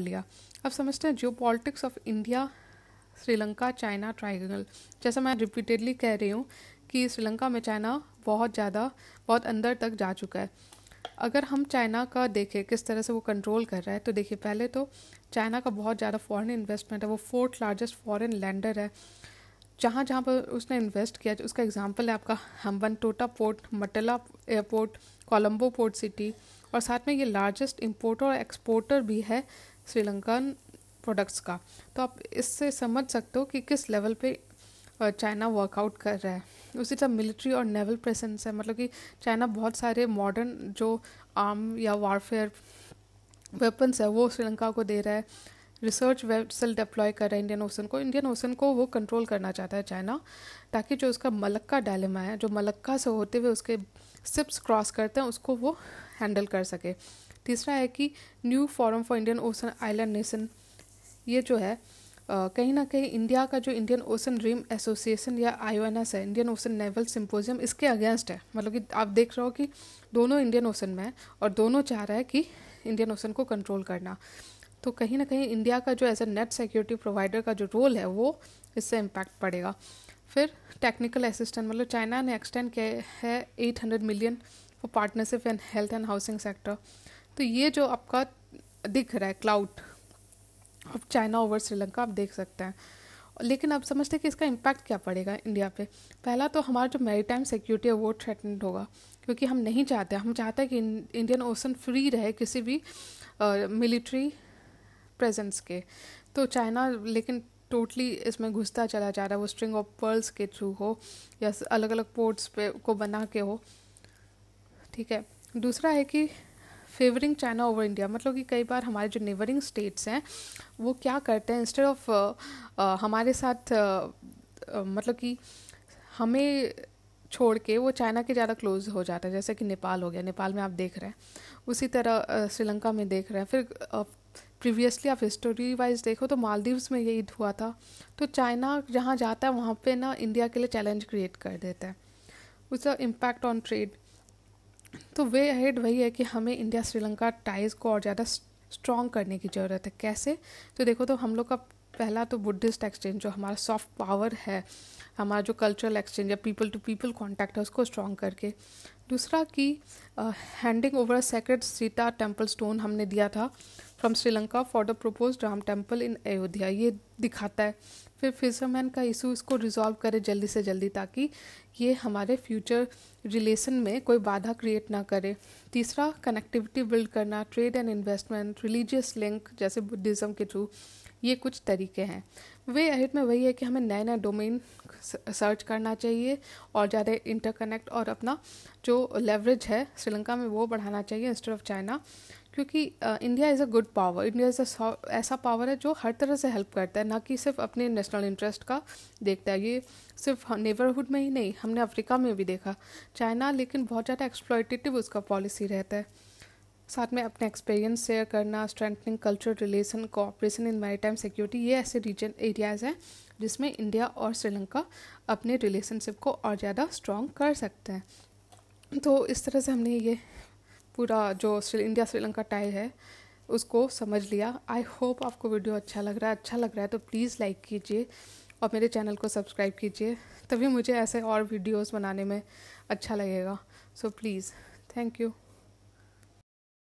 लिया अब समझते हैं geopolitics of India Sri Lanka China triangle जैसा मैं रिपीटेडली कह रही हूँ कि श्रीलंका में चाइना बहुत ज़्यादा बहुत अंदर तक जा चुका है अगर हम चाइना का देखें किस तरह से वो कंट्रोल कर रहा है तो देखिए पहले तो चाइना का बहुत ज़्यादा फॉरेन इन्वेस्टमेंट है वो फोर्थ लार्जेस्ट फॉरेन लैंडर है जहाँ जहाँ पर उसने इन्वेस्ट किया उसका एग्जाम्पल है आपका Hambantota port Mattala airport Colombo port city और साथ में ये लार्जेस्ट इम्पोर्टर और एक्सपोर्टर भी है श्रीलंकन प्रोडक्ट्स का तो आप इससे समझ सकते हो कि किस लेवल पे चाइना वर्कआउट कर रहा है उसी तरह मिलिट्री और नेवल प्रेजेंस है मतलब कि चाइना बहुत सारे मॉडर्न जो आर्म या वारफेयर वेपन्स है वो श्रीलंका को दे रहा है रिसर्च वेसल डिप्लॉय कर रहा है इंडियन ओशन को इंडियन ओशन को वो कंट्रोल करना चाहता है चाइना ताकि जो उसका मलक्का डायलेमा है जो मलक्का से होते हुए उसके सिप्स क्रॉस करते हैं उसको वो हैंडल कर सके तीसरा है कि new forum for Indian ocean island nation ये जो है कहीं ना कहीं इंडिया का जो इंडियन ओशन ड्रीम एसोसिएशन या आई है इंडियन ओशन नेवल सिंपोजियम इसके अगेंस्ट है मतलब कि आप देख रहे हो कि दोनों इंडियन ओशन में है और दोनों चाह रहे हैं कि इंडियन ओशन को कंट्रोल करना तो कहीं ना कहीं इंडिया का जो as a net security provider का जो रोल है वो इससे इम्पैक्ट पड़ेगा फिर टेक्निकल असिस्टेंट मतलब चाइना ने एक्सटेंड किया है eight hundred million for partnership and health and housing sector तो ये जो आपका दिख रहा है cloud of China over Sri Lanka आप देख सकते हैं लेकिन आप समझते हैं कि इसका इम्पैक्ट क्या पड़ेगा इंडिया पे पहला तो हमारा जो टाइम सिक्योरिटी है वो थ्रेटनड होगा क्योंकि हम नहीं चाहते हम चाहते हैं कि इंडियन ओशन फ्री रहे किसी भी मिलिट्री प्रेजेंस के तो चाइना लेकिन टोटली इसमें घुसता चला जा रहा है वो स्ट्रिंग ऑफ पर्ल्स के थ्रू हो या अलग अलग पोर्ट्स पे को बना के हो ठीक है दूसरा है कि फेवरिंग चाइना ओवर इंडिया मतलब कि कई बार हमारे जो नेबरिंग स्टेट्स हैं वो क्या करते हैं इंस्टेड ऑफ हमारे साथ uh, मतलब कि हमें छोड़ के वो चाइना के ज़्यादा क्लोज हो जाता है जैसे कि नेपाल हो गया नेपाल में आप देख रहे हैं उसी तरह श्रीलंका में देख रहे हैं फिर प्रीवियसली आप हिस्टोरी वाइज देखो तो मालदीव्स में ये ईद हुआ था तो चाइना जहाँ जाता है वहाँ पे ना इंडिया के लिए चैलेंज क्रिएट कर देता है उस इम्पैक्ट ऑन ट्रेड तो वे हेड वही है कि हमें इंडिया श्रीलंका टाइज को और ज़्यादा स्ट्रॉन्ग करने की ज़रूरत है कैसे तो देखो तो हम लोग का पहला तो बुद्धिस्ट एक्सचेंज जो हमारा सॉफ्ट पावर है हमारा जो कल्चरल एक्सचेंज या पीपल टू पीपल कॉन्टैक्ट है उसको स्ट्रॉन्ग करके दूसरा कि handing over sacred Sita temple stone हमने दिया था from Sri Lanka for the propose Ram temple in Ayodhya ये दिखाता है फिर फिजरमैन का इशू इसको रिजॉल्व करे जल्दी से जल्दी ताकि ये हमारे फ्यूचर रिलेशन में कोई बाधा क्रिएट ना करे तीसरा कनेक्टिविटी बिल्ड करना trade and investment religious link जैसे बुद्धिज़्म के थ्रू ये कुछ तरीके हैं वे एट में वही है कि हमें नए नए डोमेन सर्च करना चाहिए और ज़्यादा इंटरकनेक्ट और अपना जो लेवरेज है श्रीलंका में वो बढ़ाना चाहिए इंस्टेड ऑफ चाइना क्योंकि India is a good power India is a ऐसा पावर है जो हर तरह से हेल्प करता है ना कि सिर्फ अपने नेशनल इंटरेस्ट का देखता है ये सिर्फ नेबरहुड में ही नहीं हमने अफ्रीका में भी देखा चाइना लेकिन बहुत ज़्यादा एक्सप्लोइटेटिव उसका पॉलिसी रहता है साथ में अपने एक्सपीरियंस शेयर करना strengthening culture relation cooperation in maritime security ये ऐसे रीजन एरियाज़ हैं जिसमें इंडिया और श्रीलंका अपने रिलेशनशिप को और ज़्यादा स्ट्रॉन्ग कर सकते हैं तो इस तरह से हमने ये पूरा जो इंडिया श्रीलंका टाई है उसको समझ लिया आई होप आपको वीडियो अच्छा लग रहा है अच्छा लग रहा है तो प्लीज़ लाइक कीजिए और मेरे चैनल को सब्सक्राइब कीजिए तभी मुझे ऐसे और वीडियोस बनाने में अच्छा लगेगा सो प्लीज़ थैंक यू